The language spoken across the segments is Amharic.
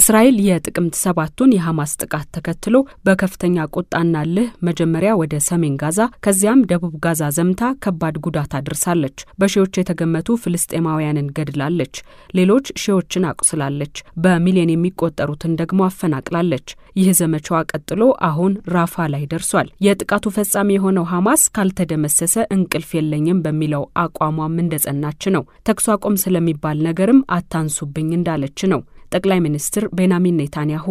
እስራኤል የጥቅምት ሰባቱን የሐማስ ጥቃት ተከትሎ በከፍተኛ ቁጣና ልህ መጀመሪያ ወደ ሰሜን ጋዛ ከዚያም ደቡብ ጋዛ ዘምታ ከባድ ጉዳት አድርሳለች። በሺዎች የተገመቱ ፍልስጤማውያንን ገድላለች፣ ሌሎች ሺዎችን አቁስላለች፣ በሚሊዮን የሚቆጠሩትን ደግሞ አፈናቅላለች። ይህ ዘመቻዋ ቀጥሎ አሁን ራፋ ላይ ደርሷል። የጥቃቱ ፈጻሚ የሆነው ሐማስ ካልተደመሰሰ እንቅልፍ የለኝም በሚለው አቋሟም እንደጸናች ነው። ተኩስ አቁም ስለሚባል ነገርም አታንሱብኝ እንዳለች ነው። ጠቅላይ ሚኒስትር ቤንያሚን ኔታንያሁ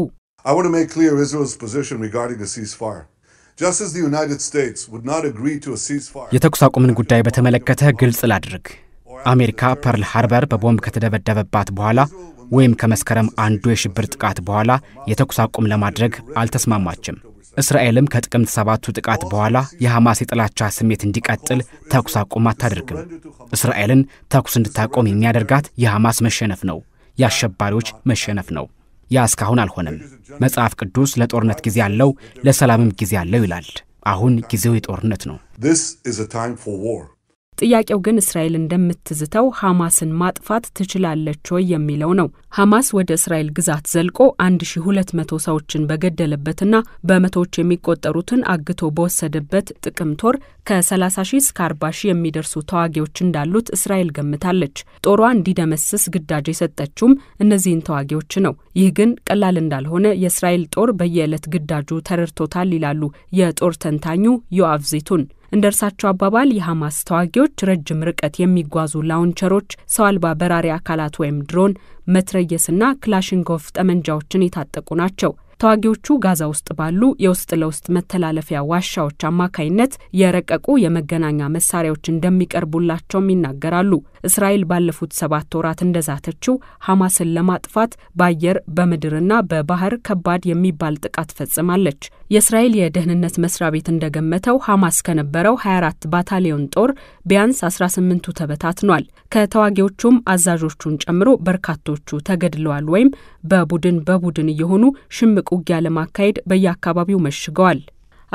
የተኩስ አቁምን ጉዳይ በተመለከተ ግልጽ ላድርግ። አሜሪካ ፐርል ሃርበር በቦምብ ከተደበደበባት በኋላ ወይም ከመስከረም አንዱ የሽብር ጥቃት በኋላ የተኩስ አቁም ለማድረግ አልተስማማችም። እስራኤልም ከጥቅምት ሰባቱ ጥቃት በኋላ የሐማስ የጥላቻ ስሜት እንዲቀጥል ተኩስ አቁም አታደርግም። እስራኤልን ተኩስ እንድታቆም የሚያደርጋት የሐማስ መሸነፍ ነው። የአሸባሪዎች መሸነፍ ነው። ያ እስካሁን አልሆነም። መጽሐፍ ቅዱስ ለጦርነት ጊዜ አለው፣ ለሰላምም ጊዜ አለው ይላል። አሁን ጊዜው የጦርነት ነው። ጥያቄው ግን እስራኤል እንደምትዝተው ሐማስን ማጥፋት ትችላለች ወይ የሚለው ነው። ሐማስ ወደ እስራኤል ግዛት ዘልቆ 1200 ሰዎችን በገደለበትና በመቶዎች የሚቆጠሩትን አግቶ በወሰደበት ጥቅምት ወር ከ30 ሺህ እስከ 40 የሚደርሱ ተዋጊዎች እንዳሉት እስራኤል ገምታለች። ጦሯ እንዲደመስስ ግዳጅ የሰጠችውም እነዚህን ተዋጊዎች ነው። ይህ ግን ቀላል እንዳልሆነ የእስራኤል ጦር በየዕለት ግዳጁ ተረድቶታል ይላሉ የጦር ተንታኙ ዮአፍ ዜቱን። እንደ እርሳቸው አባባል የሐማስ ተዋጊዎች ረጅም ርቀት የሚጓዙ ላውንቸሮች፣ ሰው አልባ በራሪ አካላት ወይም ድሮን፣ መትረየስና ክላሽንኮቭ ጠመንጃዎችን የታጠቁ ናቸው። ተዋጊዎቹ ጋዛ ውስጥ ባሉ የውስጥ ለውስጥ መተላለፊያ ዋሻዎች አማካይነት የረቀቁ የመገናኛ መሳሪያዎች እንደሚቀርቡላቸውም ይናገራሉ። እስራኤል ባለፉት ሰባት ወራት እንደዛተችው ሐማስን ለማጥፋት በአየር በምድርና በባህር ከባድ የሚባል ጥቃት ፈጽማለች። የእስራኤል የደህንነት መስሪያ ቤት እንደገመተው ሐማስ ከነበረው 24 ባታሊዮን ጦር ቢያንስ 18ቱ ተበታትኗል። ከተዋጊዎቹም አዛዦቹን ጨምሮ በርካቶቹ ተገድለዋል ወይም በቡድን በቡድን እየሆኑ ሽምቅ ውጊያ ለማካሄድ በየአካባቢው መሽገዋል።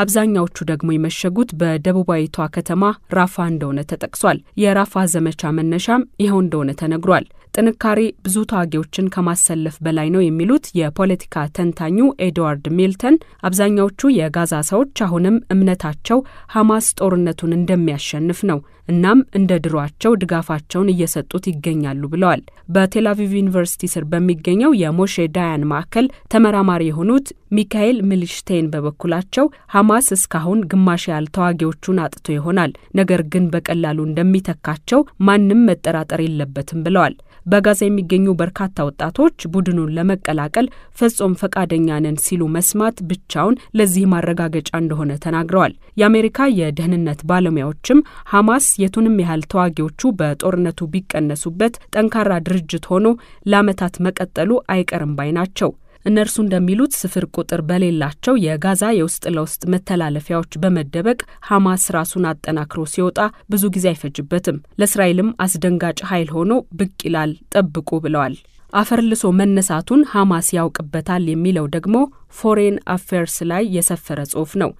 አብዛኛዎቹ ደግሞ የመሸጉት በደቡባዊቷ ከተማ ራፋ እንደሆነ ተጠቅሷል። የራፋ ዘመቻ መነሻም ይኸው እንደሆነ ተነግሯል። ጥንካሬ ብዙ ተዋጊዎችን ከማሰለፍ በላይ ነው የሚሉት የፖለቲካ ተንታኙ ኤድዋርድ ሚልተን አብዛኛዎቹ የጋዛ ሰዎች አሁንም እምነታቸው ሐማስ ጦርነቱን እንደሚያሸንፍ ነው። እናም እንደ ድሯቸው ድጋፋቸውን እየሰጡት ይገኛሉ ብለዋል። በቴላቪቭ ዩኒቨርሲቲ ስር በሚገኘው የሞሼ ዳያን ማዕከል ተመራማሪ የሆኑት ሚካኤል ሚልሽቴን በበኩላቸው ሐማስ እስካሁን ግማሽ ያህል ተዋጊዎቹን አጥቶ ይሆናል፣ ነገር ግን በቀላሉ እንደሚተካቸው ማንም መጠራጠር የለበትም ብለዋል። በጋዛ የሚገኙ በርካታ ወጣቶች ቡድኑን ለመቀላቀል ፈጽሞ ፈቃደኛ ነን ሲሉ መስማት ብቻውን ለዚህ ማረጋገጫ እንደሆነ ተናግረዋል። የአሜሪካ የደህንነት ባለሙያዎችም ሐማስ የቱንም ያህል ተዋጊዎቹ በጦርነቱ ቢቀነሱበት ጠንካራ ድርጅት ሆኖ ለዓመታት መቀጠሉ አይቀርም ባይ ናቸው። እነርሱ እንደሚሉት ስፍር ቁጥር በሌላቸው የጋዛ የውስጥ ለውስጥ መተላለፊያዎች በመደበቅ ሐማስ ራሱን አጠናክሮ ሲወጣ ብዙ ጊዜ አይፈጅበትም። ለእስራኤልም አስደንጋጭ ኃይል ሆኖ ብቅ ይላል፣ ጠብቁ ብለዋል። አፈር ልሶ መነሳቱን ሐማስ ያውቅበታል የሚለው ደግሞ ፎሬን አፌርስ ላይ የሰፈረ ጽሑፍ ነው።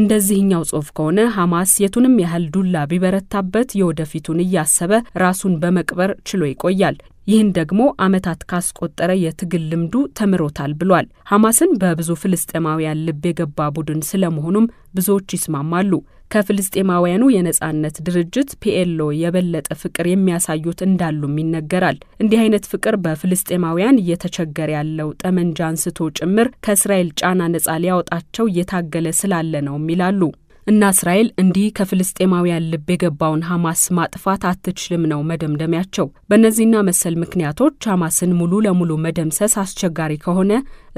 እንደዚህኛው ጽሑፍ ከሆነ ሐማስ የቱንም ያህል ዱላ ቢበረታበት የወደፊቱን እያሰበ ራሱን በመቅበር ችሎ ይቆያል። ይህን ደግሞ ዓመታት ካስቆጠረ የትግል ልምዱ ተምሮታል ብሏል። ሐማስን በብዙ ፍልስጤማውያን ልብ የገባ ቡድን ስለመሆኑም ብዙዎች ይስማማሉ። ከፍልስጤማውያኑ የነጻነት ድርጅት ፒኤሎ የበለጠ ፍቅር የሚያሳዩት እንዳሉም ይነገራል። እንዲህ አይነት ፍቅር በፍልስጤማውያን እየተቸገረ ያለው ጠመንጃ አንስቶ ጭምር ከእስራኤል ጫና ነጻ ሊያወጣቸው እየታገለ ስላለ ነውም ይላሉ። እና እስራኤል እንዲህ ከፍልስጤማውያን ልብ የገባውን ሐማስ ማጥፋት አትችልም ነው መደምደሚያቸው። በእነዚህና መሰል ምክንያቶች ሐማስን ሙሉ ለሙሉ መደምሰስ አስቸጋሪ ከሆነ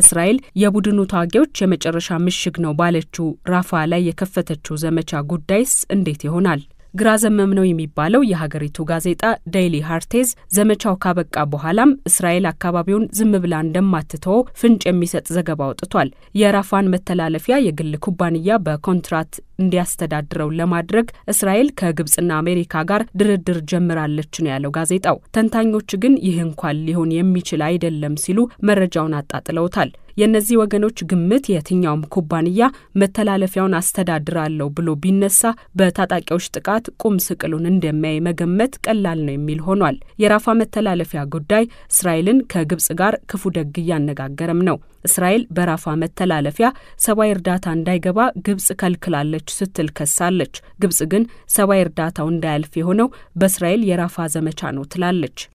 እስራኤል የቡድኑ ታዋጊዎች የመጨረሻ ምሽግ ነው ባለችው ራፋ ላይ የከፈተችው ዘመቻ ጉዳይስ እንዴት ይሆናል? ግራ ዘመም ነው የሚባለው የሀገሪቱ ጋዜጣ ዴይሊ ሃርቴዝ ዘመቻው ካበቃ በኋላም እስራኤል አካባቢውን ዝም ብላ እንደማትተወው ፍንጭ የሚሰጥ ዘገባ አውጥቷል። የራፋን መተላለፊያ የግል ኩባንያ በኮንትራት እንዲያስተዳድረው ለማድረግ እስራኤል ከግብጽና አሜሪካ ጋር ድርድር ጀምራለች ነው ያለው ጋዜጣው። ተንታኞች ግን ይህ እንኳን ሊሆን የሚችል አይደለም ሲሉ መረጃውን አጣጥለውታል። የእነዚህ ወገኖች ግምት የትኛውም ኩባንያ መተላለፊያውን አስተዳድራለሁ ብሎ ቢነሳ በታጣቂዎች ጥቃት ቁም ስቅሉን እንደሚያይ መገመት ቀላል ነው የሚል ሆኗል። የራፋ መተላለፊያ ጉዳይ እስራኤልን ከግብጽ ጋር ክፉ ደግ እያነጋገረም ነው። እስራኤል በራፋ መተላለፊያ ሰብአዊ እርዳታ እንዳይገባ ግብጽ ከልክላለች ስትል ከሳለች። ግብጽ ግን ሰብአዊ እርዳታው እንዳያልፍ የሆነው በእስራኤል የራፋ ዘመቻ ነው ትላለች።